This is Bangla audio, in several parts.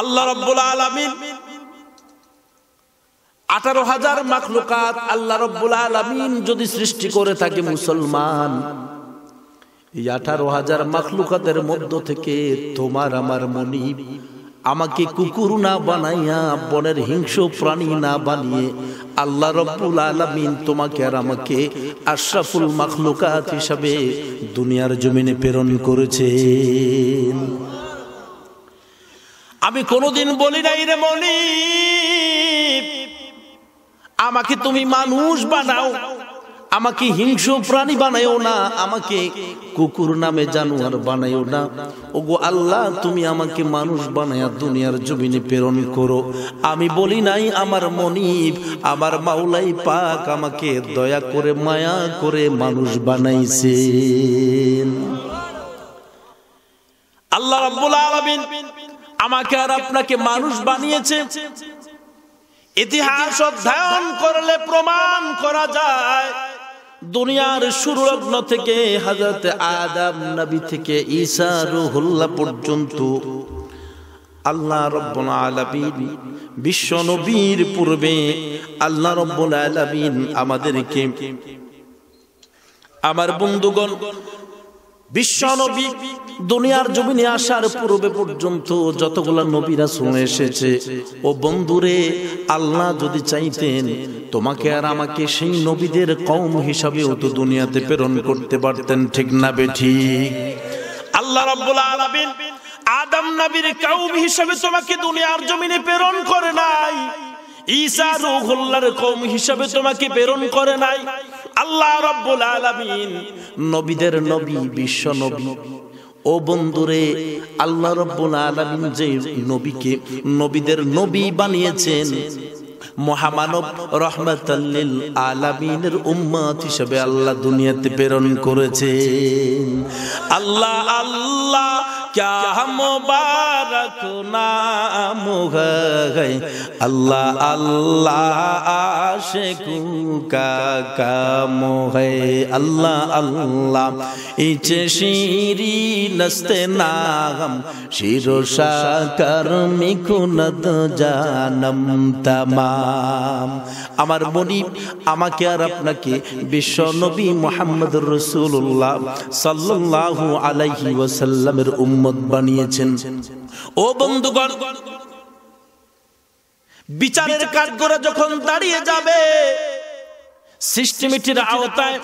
আল্লাহ রব্বুল আলমিন আঠারো হাজার মাখলুকাত আল্লাহ রব্বুল আলমিন যদি সৃষ্টি করে থাকে মুসলমান এই আঠারো হাজার মাখলুকাতের মধ্য থেকে তোমার আমার মনিব আমাকে কুকুর না বানাইয়া বনের হিংস্র প্রাণী না বানিয়ে আল্লাহ রব্বুল আলমিন তোমাকে আর আমাকে আশরাফুল মাখলুকাত হিসাবে দুনিয়ার জমিনে প্রেরণ করেছে আমি কোনোদিন বলি নাই রে মনি আমাকে তুমি মানুষ বানাও আমাকে হিংসু প্রাণী বানাইও না আমাকে কুকুর নামে জানুয়ার বানাইও না ওগো আল্লাহ তুমি আমাকে মানুষ বানায়া দুনিয়ার জমিনে প্রেরণ করো আমি বলি নাই আমার মনিব আমার মাওলাই পাক আমাকে দয়া করে মায়া করে মানুষ বানাইছে আল্লাহ রাব্বুল আলামিন আমাকে আর আপনাকে মানুষ বানিয়েছে ইতিহাস অধ্যয়ন করলে প্রমাণ করা যায় দুনিয়ার শুরু লগ্ন থেকে হাজরত আদম নবী থেকে ঈসা রুহুল্লাহ পর্যন্ত আল্লাহ রব্বুল আলামিন বিশ্ব নবীর পূর্বে আল্লাহ রব্বুল আলামিন আমাদেরকে আমার বন্ধুগণ বিশ্বনবী দুনিয়ার জমিনে আসার পূর্বে পর্যন্ত যতগুলা নবীরা শুনে এসেছে ও বন্ধুরে আল্লাহ যদি চাইতেন তোমাকে আর আমাকে সেই নবীদের কম হিসাবেও তো দুনিয়াতে প্রেরণ করতে পারতেন ঠিক না বেঠি আল্লাহ রাব্বুল আলামিন আদম নবীর কওম হিসাবে তোমাকে দুনিয়ার জমিনে প্রেরণ করে নাই ঈসা রুহুল্লাহর কওম হিসাবে তোমাকে প্রেরণ করে নাই আল্লাহ রব্বুল আলামিন নবীদের নবী বিশ্ব নবী ও বন্ধুরে আল্লাহ রব্বুল আলামিন যে নবীকে নবীদের নবী বানিয়েছেন মহামানব রহমতাল্লিল আলামিনের উম্মত হিসেবে আল্লাহ দুনিয়াতে প্রেরণ করেছে আল্লাহ আল্লাহ কাহ মোবারক নাম হাই আল্লাহ আল্লাহ আশিক কা কাম আল্লাহ আল্লাহ ইচ্ছে শিরি নস্তে নাগম শিরোষা কর্মিকুনত জানম তমা সালাম আমার মনি আমাকে আর আপনাকে বিশ্ব নবী মোহাম্মদ রসুল্লাহ সাল্লাহ আলাইহি ওয়াসাল্লামের উম্মত বানিয়েছেন ও বন্ধুগণ বিচারের কাজ করে যখন দাঁড়িয়ে যাবে সিস্টেমেটির আওতায়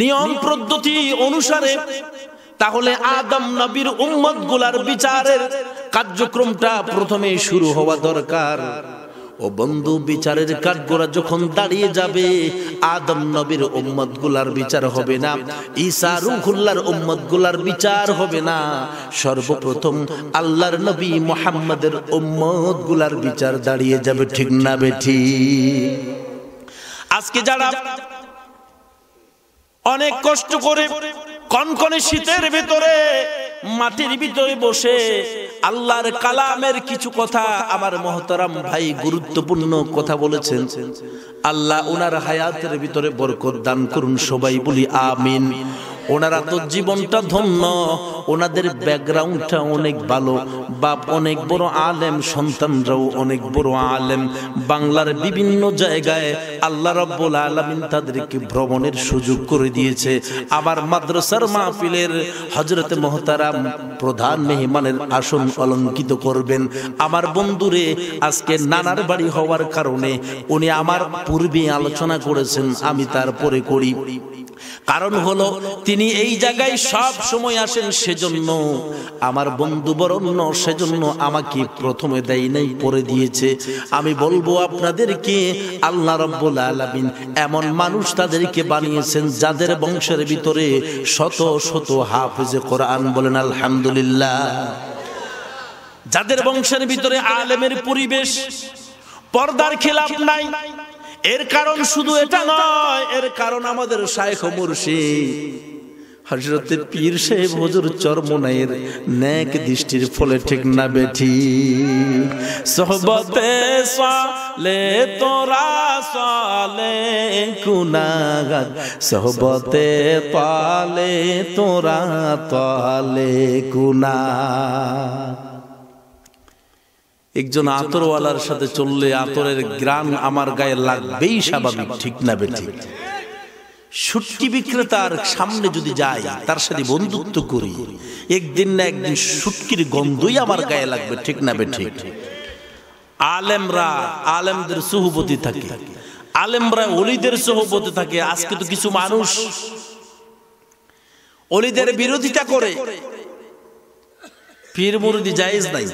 নিয়ম পদ্ধতি অনুসারে তাহলে আদম নবীর উম্মত গুলার বিচারের কার্যক্রমটা প্রথমে শুরু হওয়া দরকার ও বন্ধু বিচারের কাঠগোড়া যখন দাঁড়িয়ে যাবে আদম নবীর উম্মত গুলার বিচার হবে না ঈসা রুহুল্লার উম্মত গুলার বিচার হবে না সর্বপ্রথম আল্লাহর নবী মোহাম্মদের উম্মত গুলার বিচার দাঁড়িয়ে যাবে ঠিক না বেঠি আজকে যারা অনেক কষ্ট করে কনকনে শীতের ভেতরে মাটির ভিতরে বসে আল্লাহর কালামের কিছু কথা আমার মহতারাম ভাই গুরুত্বপূর্ণ কথা বলেছেন আল্লাহ ওনার হায়াতের ভিতরে বরকত দান করুন সবাই বলি আমিন ওনারা তো জীবনটা ধন্য ওনাদের ব্যাকগ্রাউন্ডটা অনেক ভালো বাপ অনেক বড় আলেম সন্তানরাও অনেক বড় আলেম বাংলার বিভিন্ন জায়গায় আল্লাহ রব্বুল আলমিন তাদেরকে ভ্রমণের সুযোগ করে দিয়েছে আবার মাদ্রাসার মাহফিলের হজরত মহতারাম প্রধান মেহমানের আসন অলঙ্কিত করবেন আমার বন্ধুরে আজকে নানার বাড়ি হওয়ার কারণে উনি আমার পূর্বে আলোচনা করেছেন আমি তারপরে করি কারণ হলো তিনি এই জায়গায় সব সময় আসেন সেজন্য আমার বন্ধু বরণ্য সেজন্য আমাকে প্রথমে দেয় নাই পরে দিয়েছে আমি বলবো আপনাদেরকে আল্লাহ রব্বুল আলমিন এমন মানুষ তাদেরকে বানিয়েছেন যাদের বংশের ভিতরে শত শত হাফেজে কোরআন বলেন আলহামদুলিল্লাহ যাদের বংশের ভিতরে আলেমের পরিবেশ পর্দার খেলাপ নাই এর কারণ শুধু এটা নয় এর কারণ আমাদের শায়েখ মুর্শিদ হজরতের পীর সাহেব হজুর নাইয়ের ন্যাক দৃষ্টির ফলে ঠিক না বেঠি সোহবতে সালে তোরা সালে কুনাগার সোহবতে পালে তোরা তালে কুনা একজন আতরওয়ালার সাথে চললে আতরের গ্রাম আমার গায়ে লাগবেই স্বাভাবিক ঠিক না বেঠিক সুটকি বিক্রেতার সামনে যদি যাই তার সাথে বন্ধুত্ব করি একদিন না একদিন সুটকির গন্ধই আমার গায়ে লাগবে ঠিক না বেঠিক আলেমরা আলেমদের সহবতী থাকে আলেমরা অলিদের সহবতী থাকে আজকে তো কিছু মানুষ অলিদের বিরোধিতা করে পীর মুরুদি জায়েজ নাই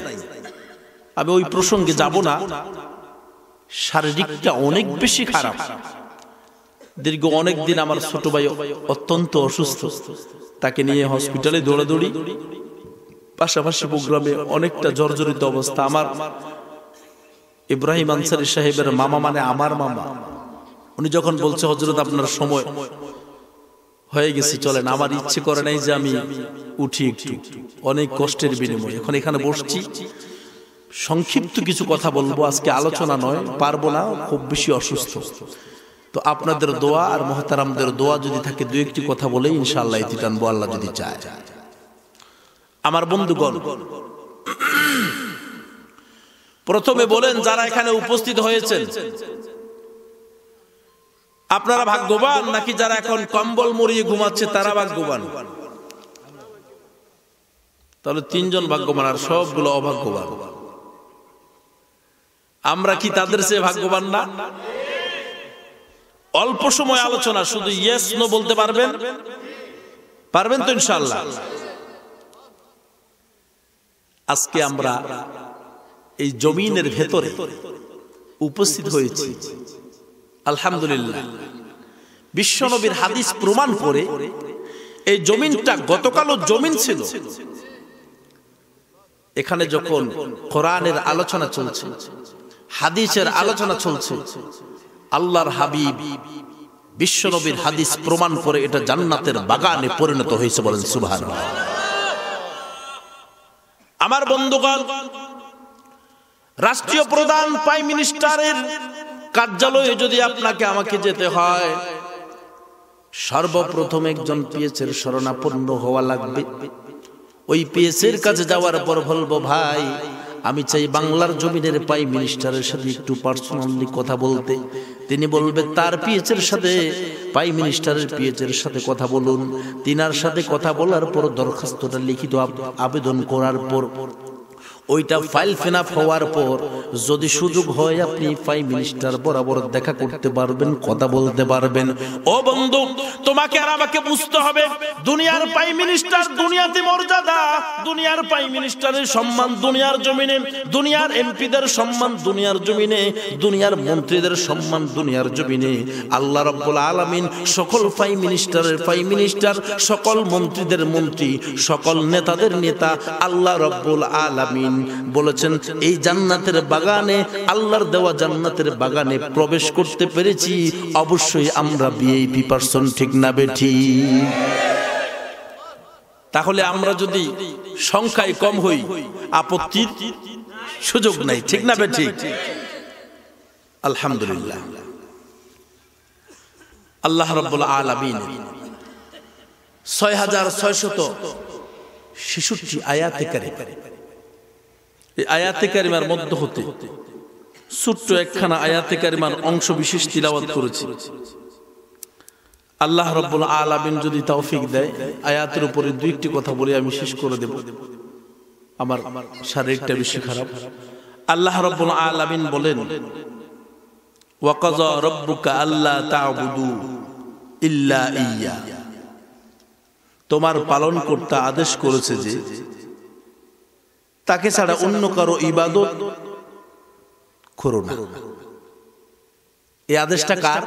আমি ওই প্রসঙ্গে যাব না শারীরিকটা অনেক বেশি খারাপ দীর্ঘ অনেক দিন আমার ছোট ভাই অত্যন্ত অসুস্থ তাকে নিয়ে হসপিটালে দৌড়াদৌড়ি পাশাপাশি প্রোগ্রামে অনেকটা জর্জরিত অবস্থা আমার ইব্রাহিম আনসারি সাহেবের মামা মানে আমার মামা উনি যখন বলছে হজরত আপনার সময় হয়ে গেছি চলেন আমার ইচ্ছে করে নাই যে আমি উঠি একটু অনেক কষ্টের বিনিময় এখন এখানে বসছি সংক্ষিপ্ত কিছু কথা বলবো আজকে আলোচনা নয় পারবো না খুব বেশি অসুস্থ তো আপনাদের দোয়া আর মহাতারামদের দোয়া যদি থাকে দু একটি কথা বলে ইনশাল্লাহ ইতি টানবো আল্লাহ যদি চায় আমার বন্ধুগণ প্রথমে বলেন যারা এখানে উপস্থিত হয়েছেন আপনারা ভাগ্যবান নাকি যারা এখন কম্বল মরিয়ে ঘুমাচ্ছে তারা ভাগ্যবান তাহলে তিনজন ভাগ্যবান আর সবগুলো অভাগ্যবান আমরা কি তাদের চেয়ে ভাগ্যবান না অল্প সময় আলোচনা শুধু ইয়েস নো বলতে পারবেন পারবেন তো ইনশাল্লাহ আজকে আমরা এই জমিনের ভেতরে উপস্থিত হয়েছি আলহামদুলিল্লাহ বিশ্বনবীর হাদিস প্রমাণ করে এই জমিনটা গতকালও জমিন ছিল এখানে যখন কোরআনের আলোচনা চলছে হাদিসের আলোচনা চলছে আল্লাহর হাবিব বিশ্বনবীর হাদিস প্রমাণ করে এটা জান্নাতের বাগানে পরিণত হয়েছে বলেন সুভান আমার বন্ধুগণ রাষ্ট্রীয় প্রধান প্রাইম মিনিস্টারের কার্যালয়ে যদি আপনাকে আমাকে যেতে হয় সর্বপ্রথম একজন পিএসের শরণাপন্ন হওয়া লাগবে ওই পিএসের কাছে যাওয়ার পর বলবো ভাই আমি চাই বাংলার জমিনের প্রাইম মিনিস্টারের সাথে একটু পার্সোনালি কথা বলতে তিনি বলবে তার পিএচের সাথে প্রাইম মিনিস্টারের পিএচের সাথে কথা বলুন তিনার সাথে কথা বলার পর দরখাস্তটা লিখিত আবেদন করার পর ওইটা ফাইল ফিনাপ হওয়ার পর যদি সুযোগ হয় আপনি প্রাইম মিনিস্টার বরাবর দেখা করতে পারবেন কথা বলতে পারবেন ও বন্ধু তোমাকে আর আমাকে বুঝতে হবে দুনিয়ার প্রাইম মিনিস্টার দুনিয়াতে মর্যাদা দুনিয়ার প্রাইম মিনিস্টারের সম্মান দুনিয়ার জমিনে দুনিয়ার এমপিদের সম্মান দুনিয়ার জমিনে দুনিয়ার মন্ত্রীদের সম্মান দুনিয়ার জমিনে আল্লাহ রব্বুল আলামিন সকল প্রাইম মিনিস্টারের প্রাইম মিনিস্টার সকল মন্ত্রীদের মন্ত্রী সকল নেতাদের নেতা আল্লাহ রব্বুল আলামিন বলেছেন এই জান্নাতের বাগানে আল্লাহর দেওয়া জান্নাতের বাগানে প্রবেশ করতে পেরেছি অবশ্যই আমরা বিএপি পার্সন ঠিক না বেঠি তাহলে আমরা যদি সংখ্যায় কম হই আপত্তির সুযোগ নাই ঠিক না বেঠি আলহামদুলিল্লাহ আল্লাহ রব্বুল আলামিন ছয় হাজার ছয়শত ছেষট্টি আয়াতে কারে এই আয়াতে কারিমার মধ্য হতে ছোট্ট একখানা আয়াতে কারিমার অংশ বিশেষ তিলাবাত করেছি আল্লাহ রব্বুল আলামিন যদি তৌফিক দেয় আয়াতের উপরে দুই একটি কথা বলে আমি শেষ করে দেব আমার শারীরিকটা বেশি খারাপ আল্লাহ রব্বুল আলামিন বলেন ওয়াকাযা রাব্বুকা আল্লা তা'বুদু ইল্লা ইয়া তোমার পালন করতে আদেশ করেছে যে তাকে ছাড়া অন্য কারো ইবাদত করো না এই আদেশটা কার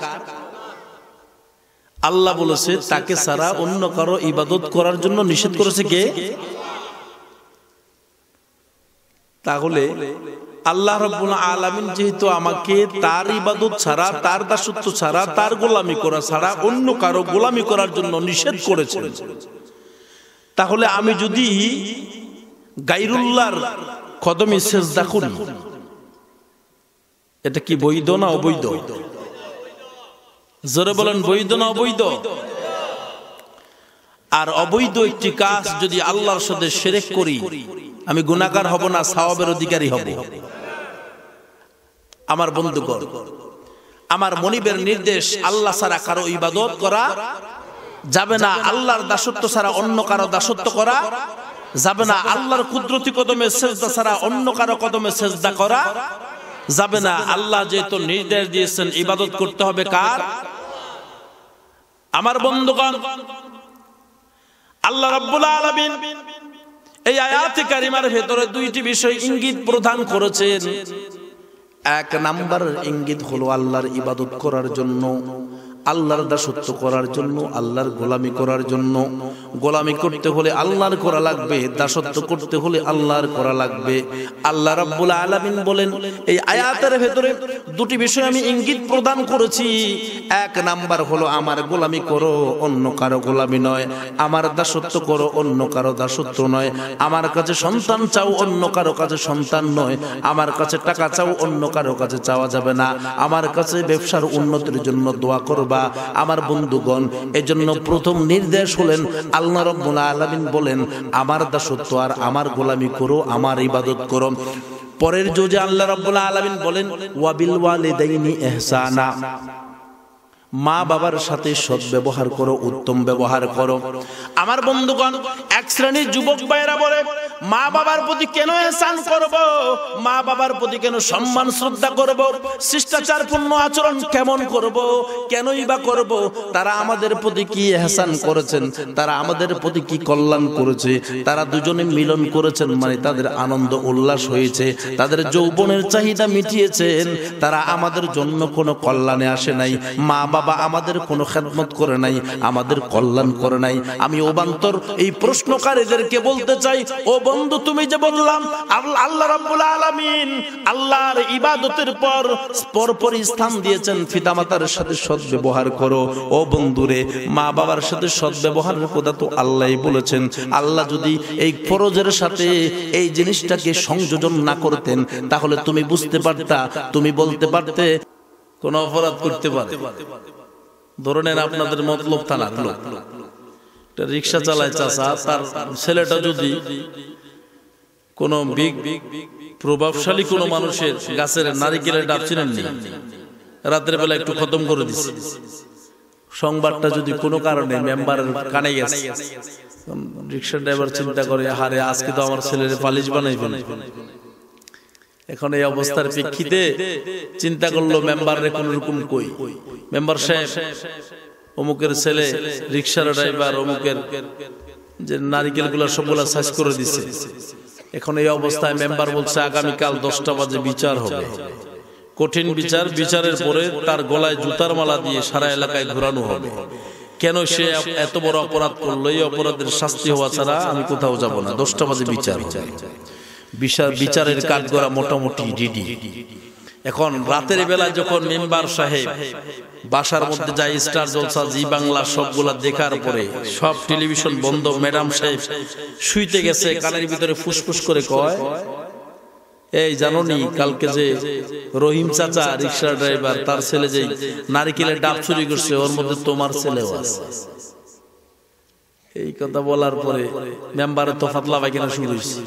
আল্লাহ বলেছে তাকে ছাড়া অন্য কারো ইবাদত করার জন্য নিষেধ করেছে কে তাহলে আল্লাহ রব্বুল আলমিন যেহেতু আমাকে তার ইবাদত ছাড়া তার দাসত্ব ছাড়া তার গোলামি করা ছাড়া অন্য কারো গোলামি করার জন্য নিষেধ করেছে তাহলে আমি যদি গাইরুল্লাহর কদমে শেষ দেখুন এটা কি বৈধ না অবৈধ জোরে বলেন বৈধ না অবৈধ আর অবৈধ একটি কাজ যদি আল্লাহর সাথে সেরেক করি আমি গুণাকার হব না সাহাবের অধিকারী হব আমার বন্ধু আমার মনিবের নির্দেশ আল্লাহ ছাড়া কারো ইবাদত করা যাবে না আল্লাহর দাসত্ব ছাড়া অন্য কারো দাসত্ব করা যাবে না আল্লাহর কুদরতি কদমে সেজদা ছাড়া অন্য কারো কদমে সেজদা করা যাবে না আল্লাহ যেহেতু নির্দেশ দিয়েছেন ইবাদত করতে হবে কার আমার বন্ধুগণ আল্লাহ রাব্বুল আলামিন এই আয়াতে কারিমার ভেতরে দুইটি বিষয় ইঙ্গিত প্রদান করেছেন এক নাম্বার ইঙ্গিত হলো আল্লাহর ইবাদত করার জন্য আল্লাহর দাসত্ব করার জন্য আল্লাহর গোলামি করার জন্য গোলামি করতে হলে আল্লাহর করা লাগবে দাসত্ব করতে হলে আল্লাহর করা লাগবে আল্লাহ রাব্বুল আলামিন বলেন এই আয়াতের ভেতরে দুটি বিষয় আমি ইঙ্গিত প্রদান করেছি এক নাম্বার হলো আমার গোলামি করো অন্য কারো গোলামি নয় আমার দাসত্ব করো অন্য কারো দাসত্ব নয় আমার কাছে সন্তান চাও অন্য কারো কাছে সন্তান নয় আমার কাছে টাকা চাও অন্য কারো কাছে চাওয়া যাবে না আমার কাছে ব্যবসার উন্নতির জন্য দোয়া করবে করবা আমার বন্ধুগণ এজন্য প্রথম নির্দেশ হলেন আল্লাহ রব্বুল আলমিন বলেন আমার দাসত্ব আর আমার গোলামি করো আমার ইবাদত করো পরের জোজে আল্লাহ রব্বুল আলমিন বলেন ওয়াবিল ওয়ালিদাইনি ইহসানা মা বাবার সাথে সৎ ব্যবহার করো উত্তম ব্যবহার করো আমার বন্ধুগণ এক শ্রেণীর যুবক ভাইয়েরা বলে মা বাবার প্রতি কেন এসান করব মা বাবার প্রতি কেন সম্মান শ্রদ্ধা করব শিষ্টাচার পূর্ণ আচরণ কেমন করব কেনই বা করব তারা আমাদের প্রতি কি এহসান করেছেন তারা আমাদের প্রতি কি কল্যাণ করেছে তারা দুজনে মিলন করেছেন মানে তাদের আনন্দ উল্লাস হয়েছে তাদের যৌবনের চাহিদা মিটিয়েছেন তারা আমাদের জন্য কোনো কল্যাণে আসে নাই মা বাবা বাবা আমাদের কোনো খেদমত করে নাই আমাদের কল্যাণ করে নাই আমি ওবান্তর এই প্রশ্নকারীদেরকে বলতে চাই ও বন্ধু তুমি যে বললাম আল্লাহ রাব্বুল আলামিন আল্লাহর ইবাদতের পর পরপর স্থান দিয়েছেন পিতামাতার সাথে সৎ ব্যবহার করো ও বন্ধুরে মা বাবার সাথে সৎ ব্যবহারের কথা তো আল্লাহই বলেছেন আল্লাহ যদি এই ফরজের সাথে এই জিনিসটাকে সংযোজন না করতেন তাহলে তুমি বুঝতে পারতা তুমি বলতে পারতে কোন অপরাধ করতে পারে ধরনের আপনাদের মতলব থানার লোক রিক্সা চালায় চাষা তার ছেলেটা যদি কোনো বিগ প্রভাবশালী কোনো মানুষের গাছের নারিকেলের ডাব ছিলেন রাতের বেলা একটু খতম করে দিচ্ছে সংবাদটা যদি কোনো কারণে মেম্বারের কানে গেছে রিক্সা ড্রাইভার চিন্তা করে হারে আজকে তো আমার ছেলের পালিশ বানাই বানাই এখন এই অবস্থার প্রেক্ষিতে চিন্তা করলো মেম্বারে কোন রকম কই মেম্বার সাহেব অমুকের ছেলে রিক্সার ড্রাইভার অমুকের যে নারিকেল গুলা সবগুলা করে দিছে এখন এই অবস্থায় মেম্বার বলছে আগামীকাল দশটা বাজে বিচার হবে কঠিন বিচার বিচারের পরে তার গলায় জুতার মালা দিয়ে সারা এলাকায় ঘোরানো হবে কেন সে এত বড় অপরাধ করলো এই অপরাধের শাস্তি হওয়া ছাড়া আমি কোথাও যাব না দশটা বাজে বিচার বিচারের কাজ করা মোটামুটি রেডি এখন রাতের বেলা যখন মেম্বার সাহেব বাসার মধ্যে যায় স্টার জলসা জি বাংলা সবগুলা দেখার পরে সব টেলিভিশন বন্ধ ম্যাডাম সাহেব শুইতে গেছে কানের ভিতরে ফুসফুস করে কয় এই জানো নি কালকে যে রহিম চাচা রিক্সা ড্রাইভার তার ছেলে যে নারিকেলের ডাব চুরি করছে ওর মধ্যে তোমার ছেলেও আছে এই কথা বলার পরে মেম্বারের তো ফাতলা পায়খানা শুরু হয়েছে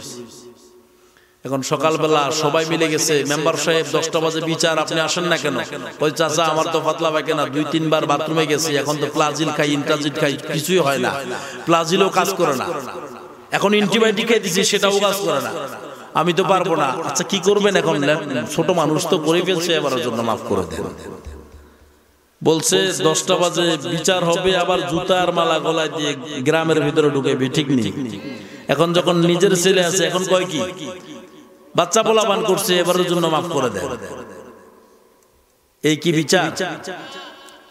এখন সকালবেলা সবাই মিলে গেছে মেম্বার সাহেব দশটা বাজে বিচার আপনি আসেন না কেন ওই চাচা আমার তো পাতলা পাকে না দুই তিনবার বাথরুমে গেছি এখন তো প্লাজিল খাই ইন্টারজিট খাই কিছুই হয় না প্লাজিলও কাজ করে না এখন অ্যান্টিবায়োটিক খেয়ে দিচ্ছি সেটাও কাজ করে না আমি তো পারবো না আচ্ছা কি করবেন আচ্ছা, এখন ছোট মানুষ তো করে ফেলছে এবার জন্য মাফ করে দেন বলছে দশটা বাজে বিচার হবে আবার জুতার আর মালা গলায় দিয়ে গ্রামের ভিতরে ঢুকে ঠিক নেই এখন যখন নিজের ছেলে আছে এখন কয় কি বাচ্চা পোলাপান করছে এবারের জন্য মাফ করে দেয় এই কি বিচার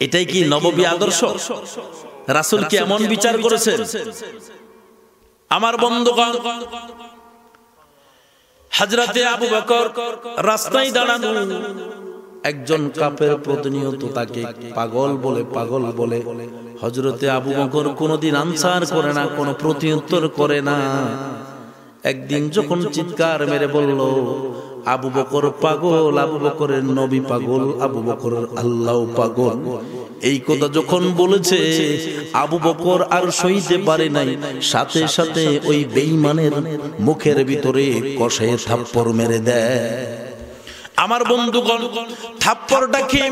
এটাই কি নববী আদর্শ রাসুল কি এমন বিচার করেছেন আমার বন্ধুগণ হযরতে আবু বকর রাস্তায় দাঁড়ানো একজন কাফের প্রতিনিয়ত তাকে পাগল বলে পাগল বলে হযরতে আবু বকর কোনোদিন আনসার করে না কোনো প্রতিউত্তর করে না একদিন যখন চিৎকার মেরে বলল আবু বকর পাগল আবু বকরের নবী পাগল আবু বকরের আল্লাহ পাগল এই কথা যখন বলেছে আবু বকর আর সইতে পারে নাই সাথে সাথে ওই বেইমানের মুখের ভিতরে কষে থাপ্পড় মেরে দেয় আমার বন্ধুগণ থাপ্পর ডাকি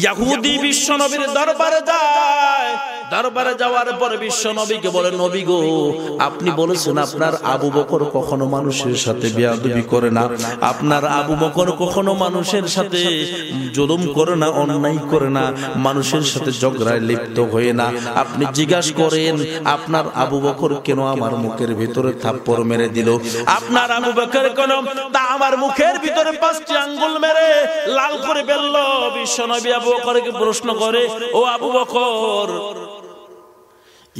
ইয়াহুদি বিশ্বনবীর দরবারে যায় দরবারে যাওয়ার পর বিশ্ব নবীকে বলে নবী গো আপনি বলেছেন আপনার আবু বকর কখনো মানুষের সাথে বেয়াদবি করে না আপনার আবু বকর কখনো মানুষের সাথে জুলুম করে না অন্যায় করে না মানুষের সাথে ঝগড়ায় লিপ্ত হয়ে না আপনি জিজ্ঞাসা করেন আপনার আবু বকর কেন আমার মুখের ভিতরে থাপ্পড় মেরে দিল আপনার আবু বকর কেন তা আমার মুখের ভিতরে পাঁচটি আঙ্গুল মেরে লাল করে বেললো বিশ্ব নবী আবু বকরকে প্রশ্ন করে ও আবু বকর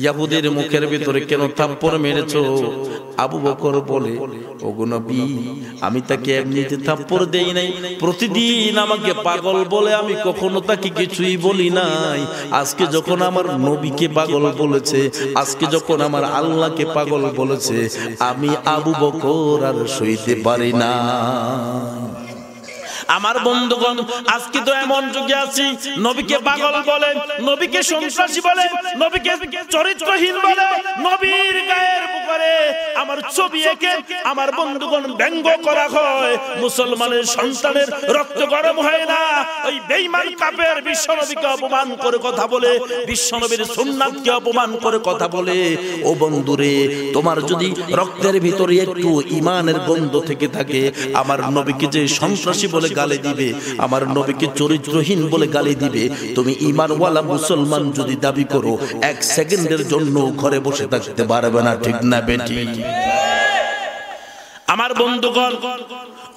ইয়াহুদের মুখের ভিতরে কেন থাপ্পড় মেরেছ আবু বকর বলে ওগো নবী আমি তাকে এমনিতে থাপ্পর দেই নাই প্রতিদিন আমাকে পাগল বলে আমি কখনো তাকে কিছুই বলি নাই আজকে যখন আমার নবীকে পাগল বলেছে আজকে যখন আমার আল্লাহকে পাগল বলেছে আমি আবু বকর আর সইতে পারি না আমার বন্ধুগণ আজকে তো এমন যুগে আছি নবীকে পাগল বলে নবীকে সন্ত্রাসী বলে নবীকে চরিত্রহীন বলে নবীর গায়ের উপরে আমার ছবি এঁকে আমার বন্ধুগণ ব্যঙ্গ করা হয় মুসলমানের সন্তানের রক্ত গরম হয় না ওই বেঈমান কাপের বিশ্বনবীকে অপমান করে কথা বলে বিশ্বনবীর সুন্নাতকে অপমান করে কথা বলে ও বন্ধুরে তোমার যদি রক্তের ভিতরে একটু ইমানের গন্ধ থেকে থাকে আমার নবীকে যে সন্ত্রাসী বলে গালি দিবে আমার নবীকে চরিত্রহীন বলে গালি দিবে তুমি ইমানওয়ালা মুসলমান যদি দাবি করো এক সেকেন্ডের জন্য ঘরে বসে থাকতে পারবে না ঠিক না বেটি আমার বন্ধুগণ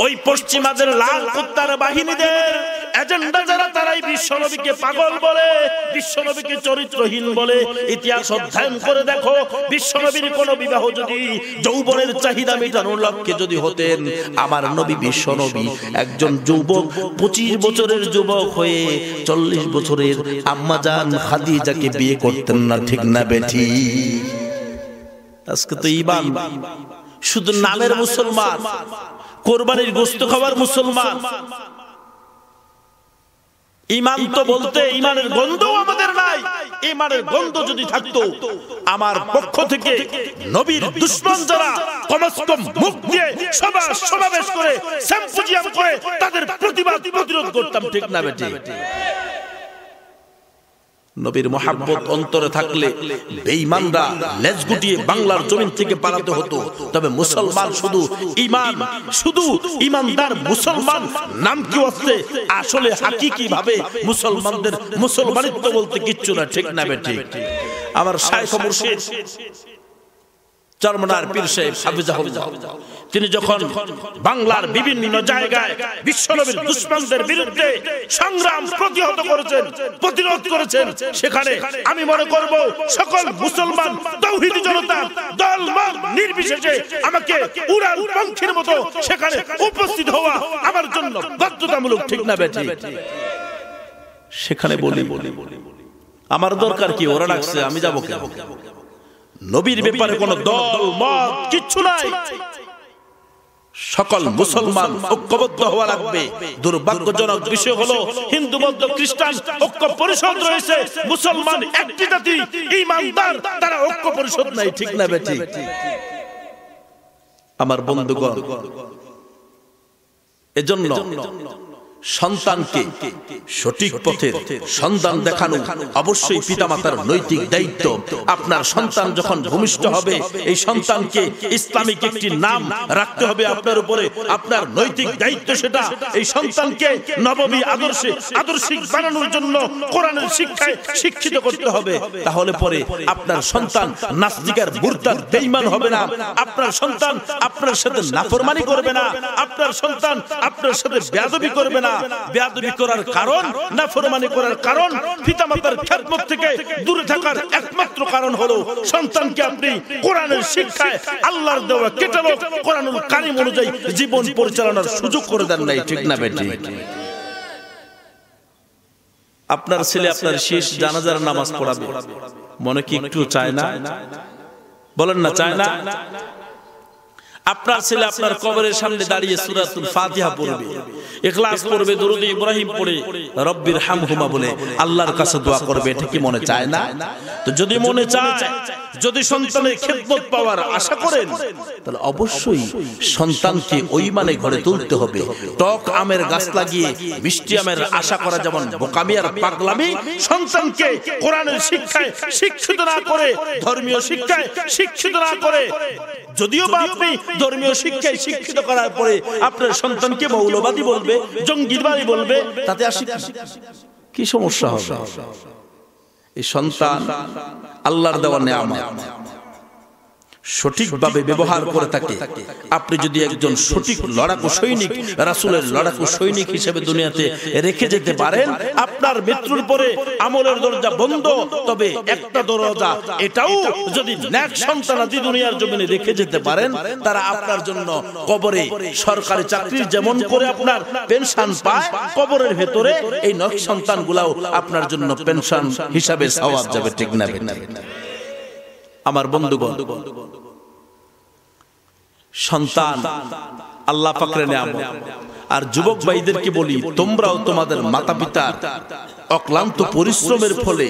ওই পশ্চিমাদের লাল কুত্তার বাহিনীদের এজেন্ডা যারা তারাই বিশ্বনবীকে পাগল বলে বিশ্বনবীকে চরিত্রহীন বলে ইতিহাস অধ্যয়ন করে দেখো বিশ্বনবীর কোন বিবাহ যদি যৌবনের চাহিদা মেটানোর লক্ষ্যে যদি হতেন আমার নবী বিশ্বনবী একজন যুবক পঁচিশ বছরের যুবক হয়ে চল্লিশ বছরের আম্মাজান খাদিজাকে বিয়ে করতেন না ঠিক না বেঠি আজকে তো ইবান শুধু নামের মুসলমান কোরবানির গোস্ত খাবার মুসলমান ইমান তো বলতে ইমানের গন্ধ আমাদের নাই ইমানের গন্ধ যদি থাকতো আমার পক্ষ থেকে নবীর দুশ্মন যারা কমস্তম মুখ দিয়ে সভা সমাবেশ করে স্যাম্পোজিয়াম করে তাদের প্রতিবাদ প্রতিরোধ করতাম ঠিক না বেটি নবীর মহাব্বত অন্তরে থাকলে বেঈমানরা লেজ গুটিয়ে বাংলার জমিন থেকে পালাতে হতো তবে মুসলমান শুধু ইমান শুধু ইমানদার মুসলমান নাম কি আছে আসলে হাকিকি ভাবে মুসলমানদের মুসলমানিত্ব বলতে কিচ্ছু না ঠিক না বে ঠিক আমার শায়খ মুর্শিদ চরমনার পীর সাহেব হাফিজাহুল্লাহ তিনি যখন বাংলার বিভিন্ন জায়গায় বিশ্বনবীর দুশ্মনদের বিরুদ্ধে সংগ্রাম প্রতিহত করেছেন প্রতিরোধ করেছেন সেখানে আমি মনে করব সকল মুসলমান তৌহিদি জনতা দল মত নির্বিশেষে আমাকে উড়াল পঙ্খির মতো সেখানে উপস্থিত হওয়া আমার জন্য বাধ্যতামূলক ঠিক না বেঠি সেখানে বলি বলি আমার দরকার কি ওরা ডাকছে আমি যাবো কেন নবীর ব্যাপারে কোন দল মত কিচ্ছু নাই সকল মুসলমান ঐক্যবদ্ধ হওয়া লাগবে দুর্ভাগ্যজনক বিষয় হলো হিন্দু বৌদ্ধ খ্রিস্টান ঐক্য পরিষদ রয়েছে মুসলমান একটি জাতি ইমানদার তারা ঐক্য পরিষদ নাই ঠিক না বেটি আমার বন্ধুগণ এজন্য সন্তানকে সঠিক পথে সন্তান দেখানো অবশ্যই পিতামাতার নৈতিক দায়িত্ব আপনার সন্তান যখন ভূমিষ্ঠ হবে এই সন্তানকে ইসলামিক একটি নাম রাখতে হবে আপনার উপরে আপনার নৈতিক দায়িত্ব সেটা এই সন্তানকে নবমী আদর্শে আদর্শিক বানানোর জন্য কোরআনের শিক্ষায় শিক্ষিত করতে হবে তাহলে পরে আপনার সন্তান নাস্তিকার মুরতাদ বেঈমান হবে না আপনার সন্তান আপনার সাথে নাফরমানি করবে না আপনার সন্তান আপনার সাথে বেয়াদবি করবে না না বেয়াদবি করার কারণ না ফরমানি করার কারণ পিতামাতার খেদমত থেকে দূরে থাকার একমাত্র কারণ হলো সন্তানকে আপনি কোরআনের শিক্ষায় আল্লাহর দেওয়া কেটালক কোরআনুল কারিম অনুযায়ী জীবন পরিচালনার সুযোগ করে দেন নাই ঠিক না বেটি আপনার ছেলে আপনার শেষ জানাজার নামাজ পড়াবে মনে কি একটু চায় না বলেন না চায় না আপনার ছেলে আপনার কবরের সামনে দাঁড়িয়ে সুরাতুল ফাতিহা পড়বে ইখলাস পড়বে দরুদ ইব্রাহিম পড়ে রব্বির হামহুমা বলে আল্লাহর কাছে দোয়া করবে এটা কি মনে চায় না তো যদি মনে চায় যদি সন্তানের খেদমত পাওয়ার আশা করেন তাহলে অবশ্যই সন্তানকে ওই মানে ঘরে মানে তুলতে হবে টক আমের গাছ লাগিয়ে বৃষ্টি আমের আশা করা যেমন বোকামি আর পাগলামি সন্তানকে কোরআনের শিক্ষায় শিক্ষিত না করে ধর্মীয় শিক্ষায় শিক্ষিত না করে যদিও বা আপনি ধর্মীয় শিক্ষায় শিক্ষিত করার পরে আপনার সন্তানকে মৌলবাদী বলবে জঙ্গিবাদী বলবে তাতে আসি কি সমস্যা হবে এই সন্তান আল্লাহর দেওয়া নেয়ামত সঠিকভাবে ব্যবহার করে থাকে আপনি যদি একজন সঠিক লড়াকু সৈনিক রাসুলের লড়াকু সৈনিক হিসেবে দুনিয়াতে রেখে যেতে পারেন আপনার মৃত্যুর পরে আমলের দরজা বন্ধ তবে একটা দরজা এটাও যদি দুনিয়ার জমিনে রেখে যেতে পারেন তারা আপনার জন্য কবরে সরকারি চাকরির যেমন করে আপনার পেনশন পায় কবরের ভেতরে এই নক সন্তান আপনার জন্য পেনশন হিসাবে সওয়াব যাবে ঠিক না আমার বন্ধুগণ সন্তান আল্লাহ পাকড়ে নেওয়া আর যুবক ভাইদেরকে বলি তোমরাও তোমাদের মাতা পিতার অক্লান্ত পরিশ্রমের ফলে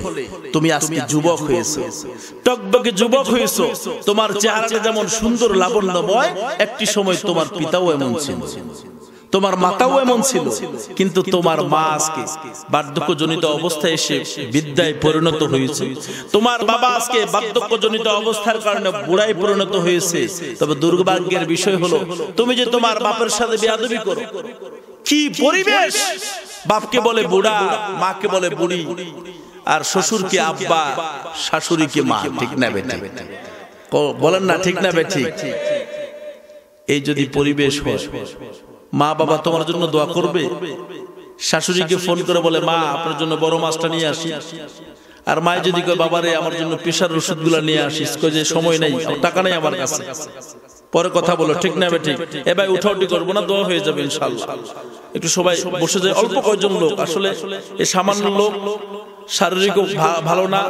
তুমি আজকে যুবক হয়েছো টকবকে যুবক হয়েছো তোমার চেহারাটা যেমন সুন্দর লাবণ্যময় একটি সময় তোমার পিতাও এমন ছিল তোমার মাতাও এমন ছিল কিন্তু তোমার মা আজকে বার্ধক্যজনিত অবস্থায় এসে বিদ্যায় পরিণত হয়েছে তোমার বাবা আজকে বার্ধক্যজনিত অবস্থার কারণে বুড়ায় পরিণত হয়েছে তবে দুর্ভাগ্যের বিষয় হলো তুমি যে তোমার বাপের সাথে বেয়াদবি করো কি পরিবেশ বাপকে বলে বুড়া মাকে বলে বুড়ি আর শ্বশুরকে আব্বা শাশুড়িকে মা ঠিক না বেটি বলেন না ঠিক না বেটি এই যদি পরিবেশ হয় মা বাবা তোমার জন্য দোয়া করবে শাশুড়িকে ফোন করে বলে মা আপনার জন্য বড় মাছটা নিয়ে আসি আর মা যদি বাবারে আমার জন্য পেশার ওষুধ নিয়ে আসিস যে সময় নেই টাকা নেই আমার কাছে পরে কথা বলো ঠিক না ঠিক এবার উঠাউটি করবো না দোয়া হয়ে যাবে ইনশাল্লাহ একটু সবাই বসে যায় অল্প কয়েকজন লোক আসলে এই সামান্য লোক শারীরিক ভালো না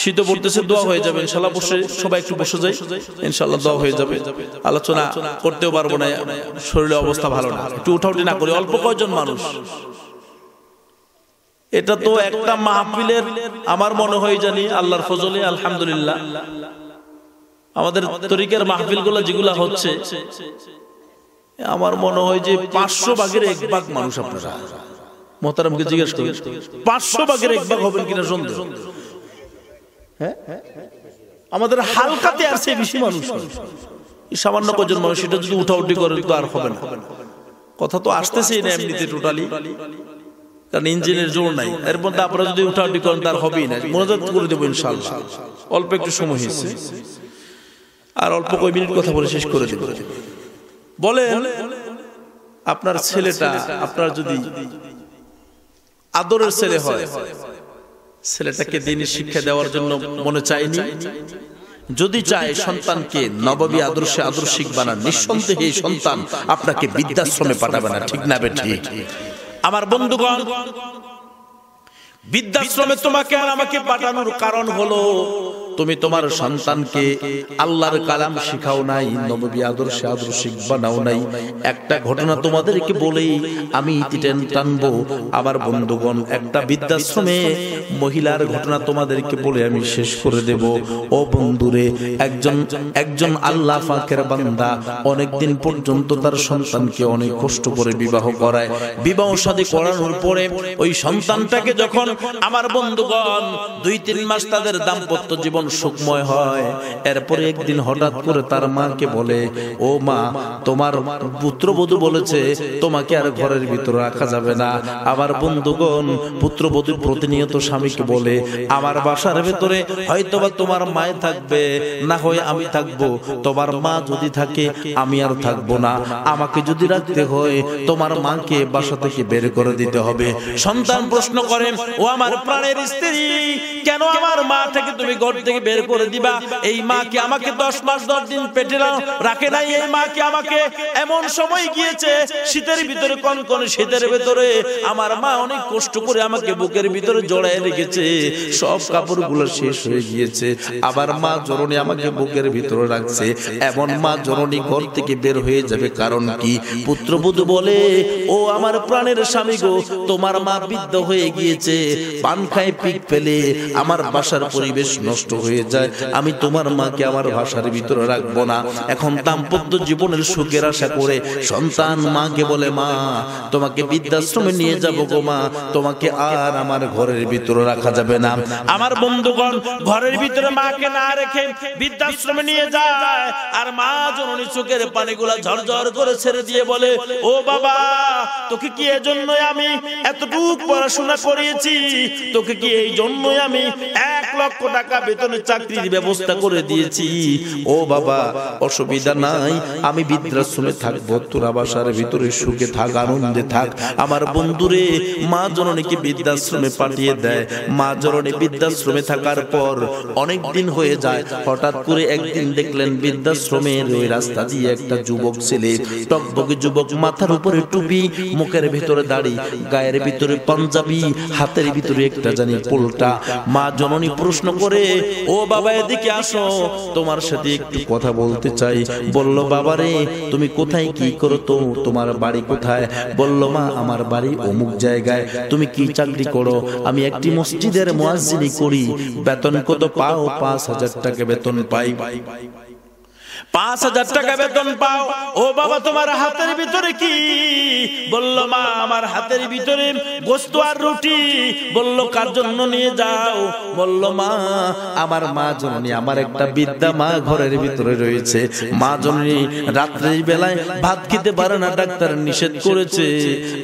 শীত পড়তেছে দোয়া হয়ে যাবে ইনশাল্লাহ বসে সবাই একটু বসে যাই ইনশাল্লাহ দোয়া হয়ে যাবে আলোচনা করতেও পারবো না শরীরের অবস্থা ভালো না একটু উঠাউটি না করি অল্প কয়েকজন মানুষ এটা তো একটা মাহফিলের আমার মনে হয় জানি আল্লাহর ফজলে আলহামদুলিল্লাহ আমাদের তরিকার মাহফিলগুলো যেগুলা হচ্ছে আমার মনে হয় যে পাঁচশো বাঘের এক বাঘ মানুষ আপনারা মোহতারামকে জিজ্ঞেস করি পাঁচশো বাঘের এক বাঘ হবেন কিনা সন্দেহ হ্যাঁ? আমাদের হালকাতে আর সেই বেশি মানুষ সামান্য কজন মানুষ সেটা যদি উঠাউটি করে তো আর হবে না কথা তো আসতেছে না এমনিতে টোটালি কারণ ইঞ্জিনের জোর নাই এর মধ্যে আপনারা যদি উঠাউটি করেন তার হবেই না মনোযোগ করে দেবো ইনশাল্লাহ অল্প একটু সময় হয়েছে আর অল্প কয় মিনিট কথা বলে শেষ করে দিব বলেন আপনার ছেলেটা আপনার যদি আদরের ছেলে হয় ছেলেটাকে দিনের শিক্ষা দেওয়ার জন্য মনে চাইনি যদি চায় সন্তানকে নবাবী আদর্শে আদর্শিক বানান নিঃসন্দেহে সন্তান আপনাকে বৃদ্ধাশ্রমে পাঠাবে না ঠিক না ঠিক আমার বন্ধুগণ বৃদ্ধাশ্রমে তোমাকে আর আমাকে পাঠানোর কারণ হলো তুমি তোমার সন্তানকে আল্লাহর কালাম শিখাও নাই নবী আদর্শে শিখবা নাও নাই একটা ঘটনা তোমাদেরকে বলেই আমি ইতিটেন টানবো আমার বন্ধুগণ একটা বৃদ্ধাশ্রমে মহিলার ঘটনা তোমাদেরকে বলে আমি শেষ করে দেব ও বন্ধুরে একজন একজন আল্লাহ ফাঁকের বান্দা অনেকদিন পর্যন্ত তার সন্তানকে অনেক কষ্ট করে বিবাহ করায় বিবাহ সাথে করানোর পরে ওই সন্তানটাকে যখন আমার বন্ধুগণ দুই তিন মাস তাদের দাম্পত্য জীবন জীবন সুখময় হয় এরপরে একদিন হঠাৎ করে তার মাকে বলে ও মা তোমার পুত্রবধূ বলেছে তোমাকে আর ঘরের ভিতরে রাখা যাবে না আমার বন্ধুগণ পুত্রবধূ প্রতিনিয়ত স্বামীকে বলে আমার বাসার ভেতরে হয়তো বা তোমার মায় থাকবে না হয় আমি থাকবো তোমার মা যদি থাকে আমি আর থাকবো না আমাকে যদি রাখতে হয় তোমার মাকে বাসা থেকে বের করে দিতে হবে সন্তান প্রশ্ন করেন ও আমার প্রাণের স্ত্রী কেন আমার মা থেকে তুমি ঘর থেকে থেকে বের করে দিবা এই মা কি আমাকে দশ মাস দশ দিন পেটে রাখে নাই এই মা কি আমাকে এমন সময় গিয়েছে শীতের ভিতরে কন কন শীতের ভিতরে আমার মা অনেক কষ্ট করে আমাকে বুকের ভিতরে জড়াই রেখেছে সব কাপড়গুলো শেষ হয়ে গিয়েছে আবার মা জরণী আমাকে বুকের ভিতরে রাখছে এমন মা জরণী ঘর থেকে বের হয়ে যাবে কারণ কি পুত্রবধূ বলে ও আমার প্রাণের স্বামী গো তোমার মা বৃদ্ধ হয়ে গিয়েছে পান খায় পিক ফেলে আমার বাসার পরিবেশ নষ্ট হয়ে যায় আমি তোমার মাকে আমার ভাষার ভিতরে রাখবো না এখন দাম্পত্য জীবনের সুখের আশা করে সন্তান মাকে বলে মা তোমাকে বৃদ্ধাশ্রমে নিয়ে যাব গো মা তোমাকে আর আমার ঘরের ভিতরে রাখা যাবে না আমার বন্ধুগণ ঘরের ভিতরে মাকে না রেখে বৃদ্ধাশ্রমে নিয়ে যায় আর মা জননী চোখের পানিগুলা ঝরঝর করে ছেড়ে দিয়ে বলে ও বাবা তোকে কি এজন্য আমি এতটুক পড়াশোনা করিয়েছি তোকে কি এই জন্যই আমি এক লক্ষ টাকা বেতন আমি চাকরির ব্যবস্থা করে দিয়েছি ও বাবা অসুবিধা নাই আমি বৃদ্ধাশ্রমে থাকবো তোরা বাসার ভিতরে সুখে থাক আনন্দে থাক আমার বন্ধুরে মা জননীকে বৃদ্ধাশ্রমে পাঠিয়ে দেয় মা জননী বৃদ্ধাশ্রমে থাকার পর অনেক দিন হয়ে যায় হঠাৎ করে একদিন দেখলেন বৃদ্ধাশ্রমের ওই রাস্তা দিয়ে একটা যুবক ছেলে টকবকে যুবক মাথার উপরে টুপি মুখের ভিতরে দাড়ি গায়ের ভিতরে পাঞ্জাবি হাতের ভিতরে একটা জানি পোলটা মা জননী প্রশ্ন করে ও বাবা এদিকে আসো তোমার সাথে একটু কথা বলতে চাই বলল বাবা রে তুমি কোথায় কি করো তো তোমার বাড়ি কোথায় বলল মা আমার বাড়ি অমুক জায়গায় তুমি কি চাকরি করো আমি একটি মসজিদের মোয়াজিনি করি বেতন কত পাও পাঁচ হাজার টাকা বেতন পাই পাঁচ হাজার টাকা বেতন পাও ও বাবা তোমার হাতের ভিতরে কি বলল মা আমার হাতের ভিতরে গোস্ত আর রুটি বলল কার জন্য নিয়ে যাও বলল মা আমার মা জননী আমার একটা বিদ্যা মা ঘরের ভিতরে রয়েছে মা জননী রাত্রের বেলায় ভাত খেতে পারে না ডাক্তার নিষেধ করেছে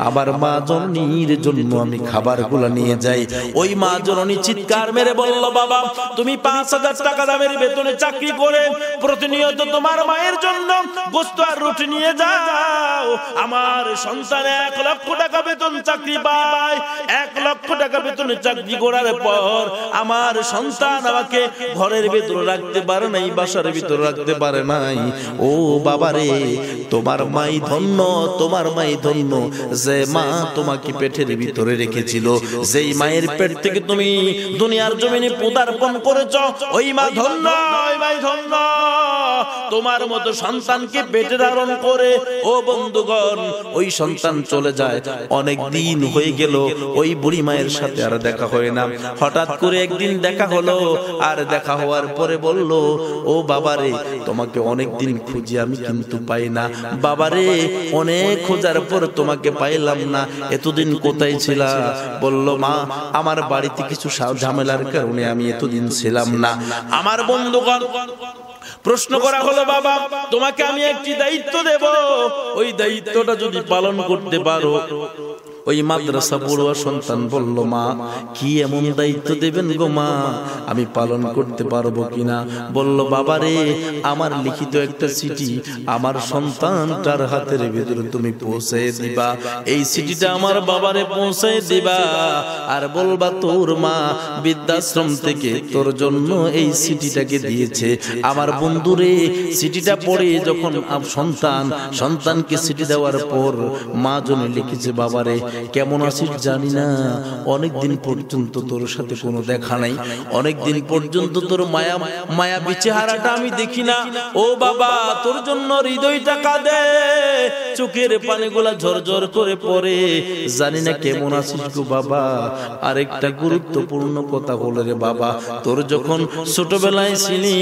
আমার মা জননীর জন্য আমি খাবার গুলা নিয়ে যাই ওই মা জননি চিৎকার মেরে বলল বাবা তুমি পাঁচ হাজার টাকা দামের বেতনে চাকরি করে প্রতিনিয়ত তোমার মায়ের জন্য গোস্ত আর রুটি নিয়ে যাও আমার সন্তানে এক লক্ষ টাকা বেতন চাকরি পায় এক লক্ষ টাকা বেতনে চাকরি করার পর আমার সন্তান আমাকে ঘরের ভিতরে রাখতে পারে নাই বাসার ভিতরে রাখতে পারে নাই ও বাবারে তোমার মাই ধন্য তোমার মাই ধন্য যে মা তোমাকে পেটের ভিতরে রেখেছিল যেই মায়ের পেট থেকে তুমি দুনিয়ার জমিনে পদার্পণ করেছ ওই মা ধন্য ওই মাই ধন্য তোমার মতো সন্তানকে পেটে ধারণ করে ও বন্ধুগণ ওই সন্তান চলে যায় অনেক দিন হয়ে গেল ওই বুড়ি মায়ের সাথে আর দেখা হয় না হঠাৎ করে একদিন দেখা হলো আর দেখা হওয়ার পরে বলল ও বাবারে তোমাকে অনেক দিন খুঁজে আমি কিন্তু পাই না বাবারে অনেক খোঁজার পর তোমাকে পাইলাম না এতদিন কোথায় ছিলা বলল মা আমার বাড়িতে কিছু ঝামেলার কারণে আমি এতদিন ছিলাম না আমার বন্ধুগণ প্রশ্ন করা হলো বাবা তোমাকে আমি একটি দায়িত্ব দেব ওই দায়িত্বটা যদি পালন করতে পারো ওই মাদ্রাসা পড়ুয়া সন্তান বলল মা কি এমন দায়িত্ব দেবেন গো মা আমি পালন করতে পারবো কিনা বলল বাবা রে আমার লিখিত একটা চিঠি আমার সন্তানটার হাতের ভিতরে তুমি পৌঁছে দিবা এই চিঠিটা আমার বাবারে পৌঁছে দিবা আর বলবা তোর মা বৃদ্ধাশ্রম থেকে তোর জন্য এই চিঠিটাকে দিয়েছে আমার বন্ধুরে চিঠিটা পড়ে যখন সন্তান সন্তানকে চিঠি দেওয়ার পর মা জনে লিখেছে বাবারে কেমন আছিস জানি না অনেক দিন পর্যন্ত তোর সাথে কোনো দেখা নাই অনেক দিন পর্যন্ত তোর মায়া মায়া বিচেহারাটা আমি দেখি না ও বাবা তোর জন্য হৃদয়টা কাঁদে চোখের পানিগুলা ঝরঝর করে পড়ে জানি না কেমন আছিস গো বাবা আরেকটা গুরুত্বপূর্ণ কথা বলে রে বাবা তোর যখন ছোটবেলায় চিনি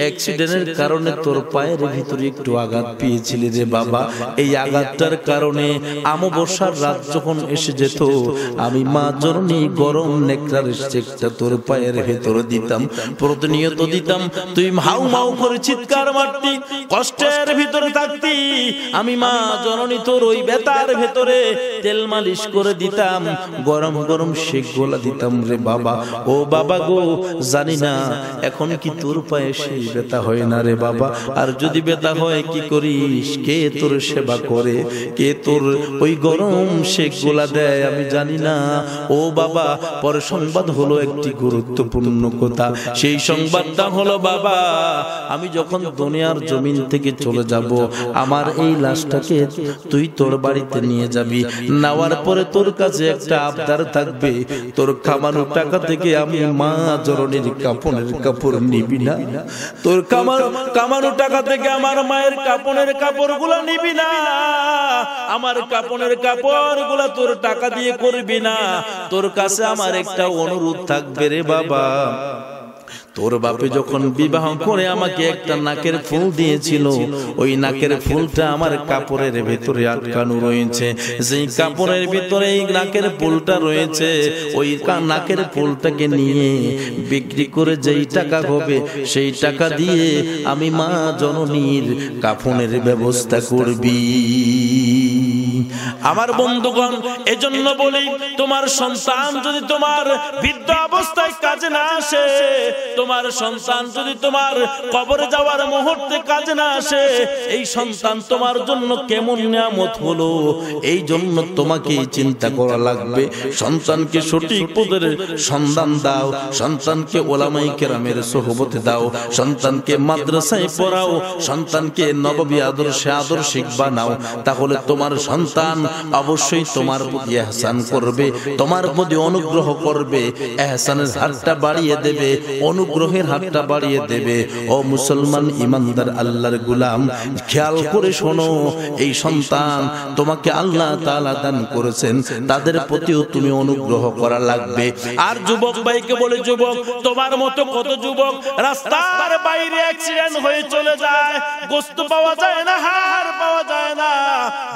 অ্যাক্সিডেন্টের কারণে তোর পায়ের ভিতরে একটু আঘাত পেয়েছিলি রে বাবা এই আঘাতটার কারণে আমবর্ষার রাত যখন যখন এসে যেত আমি মা জননি গরম নেকড়ার চেকটা তোর পায়ের ভেতর দিতাম প্রতিনিয়ত দিতাম তুই হাউ মাউ করে চিৎকার মারতি কষ্টের ভিতরে থাকতি আমি মা জননি তোর ওই বেতার ভেতরে তেল মালিশ করে দিতাম গরম গরম শেক গোলা দিতাম রে বাবা ও বাবা গো জানি না এখন কি তোর পায়ে সে বেতা হয় না রে বাবা আর যদি বেতা হয় কি করিস কে তোর সেবা করে কে তোর ওই গরম শেখ গোলা দেয় আমি জানি না ও বাবা পরে সংবাদ হলো একটি গুরুত্বপূর্ণ কথা সেই সংবাদটা হলো বাবা আমি যখন দুনিয়ার জমিন থেকে চলে যাব আমার এই লাশটাকে তুই তোর বাড়িতে নিয়ে যাবি নেওয়ার পরে তোর কাছে একটা আবদার থাকবে তোর কামানো টাকা থেকে আমি মা জরনের কাপড়ের কাপড় নিবি না তোর কামানো কামানো টাকা থেকে আমার মায়ের কাপড়ের কাপড় গুলো নিবি না আমার কাপড়ের কাপড় গুলা তোর টাকা দিয়ে করবি না তোর কাছে আমার একটা অনুরোধ থাকবে রে বাবা তোর বাপে যখন বিবাহ করে আমাকে একটা নাকের ফুল দিয়েছিল ওই নাকের ফুলটা আমার কাপড়ের ভেতরে আটকানো রয়েছে যেই কাপড়ের ভিতরে এই নাকের ফুলটা রয়েছে ওই নাকের ফুলটাকে নিয়ে বিক্রি করে যেই টাকা হবে সেই টাকা দিয়ে আমি মা জননীর কাফনের ব্যবস্থা করবি আমার বন্ধুগণ এজন্য বলি তোমার সন্তান যদি তোমার বৃদ্ধ অবস্থায় কাজে না আসে তোমার সন্তান যদি তোমার কবরে যাওয়ার মুহূর্তে কাজে না আসে এই সন্তান তোমার জন্য কেমন নিয়ামত হলো এই জন্য তোমাকে চিন্তা করা লাগবে সন্তানকে সঠিক পদের সন্ধান দাও সন্তানকে ওলামাই কেরামের সহবতে দাও সন্তানকে মাদ্রাসায় পড়াও সন্তানকে নববী আদর্শে আদর্শিক বানাও তাহলে তোমার সন্তান সন্তান অবশ্যই তোমার প্রতি এহসান করবে তোমার প্রতি অনুগ্রহ করবে এহসানের হাতটা বাড়িয়ে দেবে অনুগ্রহের হাতটা বাড়িয়ে দেবে ও মুসলমান ইমানদার আল্লাহর গুলাম খেয়াল করে শোনো এই সন্তান তোমাকে আল্লাহ তালা দান করেছেন তাদের প্রতিও তুমি অনুগ্রহ করা লাগবে আর যুবক ভাইকে বলে যুবক তোমার মতো কত যুবক রাস্তার বাইরে অ্যাক্সিডেন্ট হয়ে চলে যায় গোস্ত পাওয়া যায় না হার পাওয়া যায় না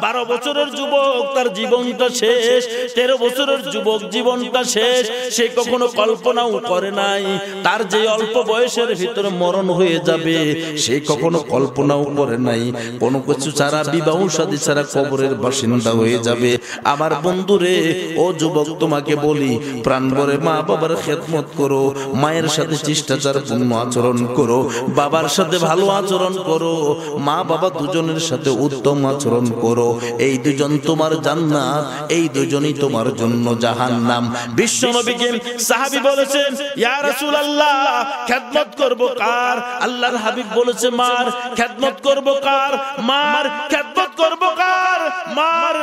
বারো বছরের বছরের যুবক তার জীবনটা শেষ তেরো বছরের যুবক জীবনটা শেষ সে কখনো কল্পনাও করে নাই তার যে অল্প বয়সের ভিতরে মরণ হয়ে যাবে সে কখনো কল্পনাও করে নাই কোনো কিছু ছাড়া বিবাহ সাদী ছাড়া কবরের বাসিন্দা হয়ে যাবে আমার বন্ধুরে ও যুবক তোমাকে বলি প্রাণ ভরে মা বাবার খেদমত করো মায়ের সাথে শিষ্টাচার পূর্ণ আচরণ করো বাবার সাথে ভালো আচরণ করো মা বাবা দুজনের সাথে উত্তম আচরণ করো এই দুই দুইজন তোমার জান্না এই দুজনই তোমার জন্য জাহান্নাম বিশ্ব নবীকে সাহাবি বলেছেন করব কার আল্লাহর হাবিব বলেছে মার করব কার মার করব কার মার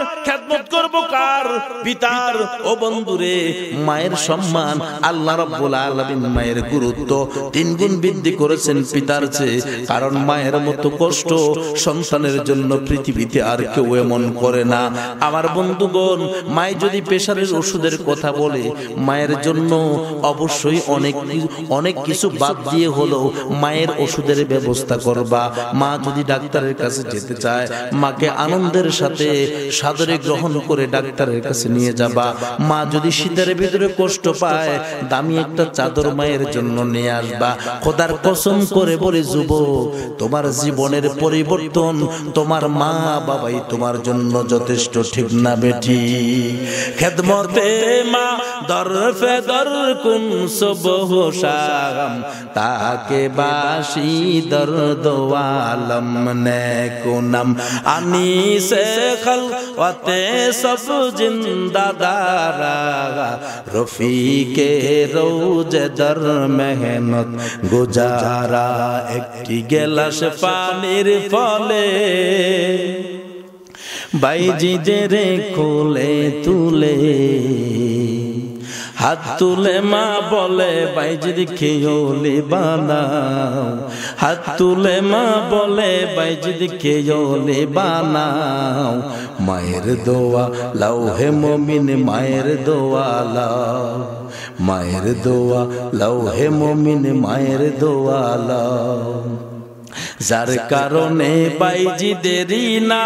করব কার পিতার ও বন্ধুরে মায়ের সম্মান আল্লাহ রাব্বুল আলামিন মায়ের গুরুত্ব তিন গুণ বৃদ্ধি করেছেন পিতার চেয়ে কারণ মায়ের মতো কষ্ট সন্তানের জন্য পৃথিবীতে আর কেউ এমন করে করে না আমার বন্ধুগণ মায়ের যদি প্রেশারের ওষুধের কথা বলে মায়ের জন্য অবশ্যই অনেক অনেক কিছু বাদ দিয়ে হলো মায়ের ওষুধের ব্যবস্থা করবা মা যদি ডাক্তারের কাছে যেতে চায় মাকে আনন্দের সাথে সাদরে গ্রহণ করে ডাক্তারের কাছে নিয়ে যাবা মা যদি শীতের ভিতরে কষ্ট পায় দামি একটা চাদর মায়ের জন্য নিয়ে আসবা খোদার কসম করে বলে যুব তোমার জীবনের পরিবর্তন তোমার মা বাবাই তোমার জন্য যথেষ্ট ঠিক না বেঠি খেদমতে মা দরফে দর কুন সবহসাম তাকে বাসি দর দোয়ালম নে কুনম আনি সে খল ওতে সব জিন্দা দারা রফিকে রোজে দর মেহনত গুজারা একটি গেলাস পানির ফলে বাইজিদের কোলে তুলে হাত তুলে মা বলে বাইজির খেয়লি বানাও হাত তুলে মা বলে বাইজির খেয়লি বানাও মায়ের দোয়া লাও হে মমিন মায়ের দোয়া লাও মায়ের দোয়া লাও হে মমিন মায়ের দোয়া লাও যার কারণে বাইজি দেরি না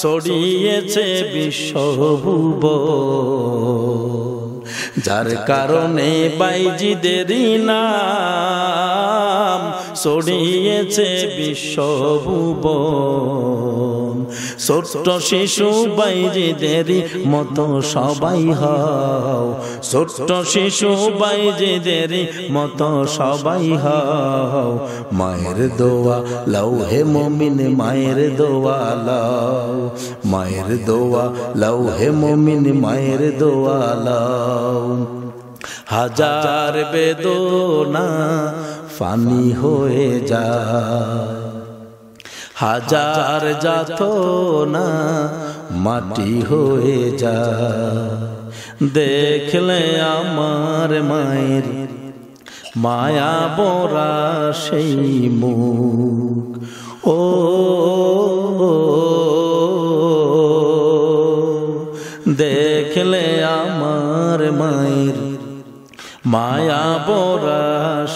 ছড়িয়েছে বিশ্ব যার কারণে বাইজি দেরি না ছড়িয়েছে বিশ্ব ছোট্ট শিশু বাইজিদেরই মতো সবাই হও ছোট্ট শিশু বাইজিদেরই মতো সবাই হও মায়ের দোয়া লও হে মমিন মায়ের দোয়া লও মায়ের দোয়া লও হে মমিন মায়ের দোয়া লও হাজার বেদনা ফানি হয়ে যা হাজার যাত না মাটি হয়ে যা দেখলে আমার মায়ের মায়া বরা সেই মুখ ও দেখলে আমার মায়ের মায়া বরা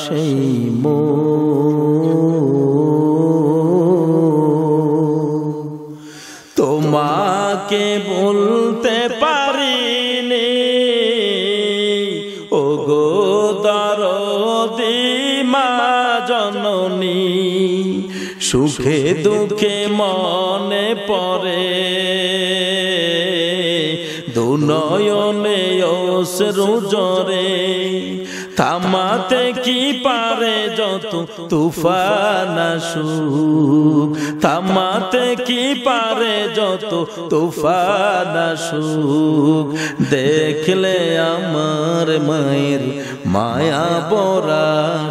সেই মো তোমাকে বলতে পারি জননী সুখে দুঃখে মনে পড়ে অসরু জরে থামাতে কি পারে যত তুফান আসু থামাতে কি পারে যত তুফান আসু দেখলে আমার মায়ের মায়া বরা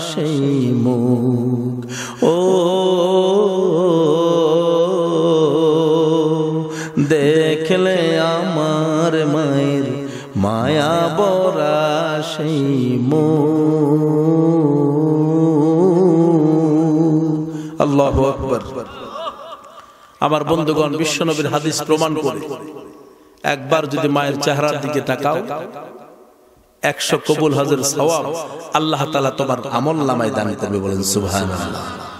সেই মুখ ও সেই মো আল্লাহ আকবর আমার বন্ধুগণ বিশ্বনবীর হাদিস প্রমাণ করে একবার যদি মায়ের চেহারার দিকে তাকাও একশো কবুল হাজার সওয়াব আল্লাহ তালা তোমার আমল নামায় দান করবে বলেন আল্লাহ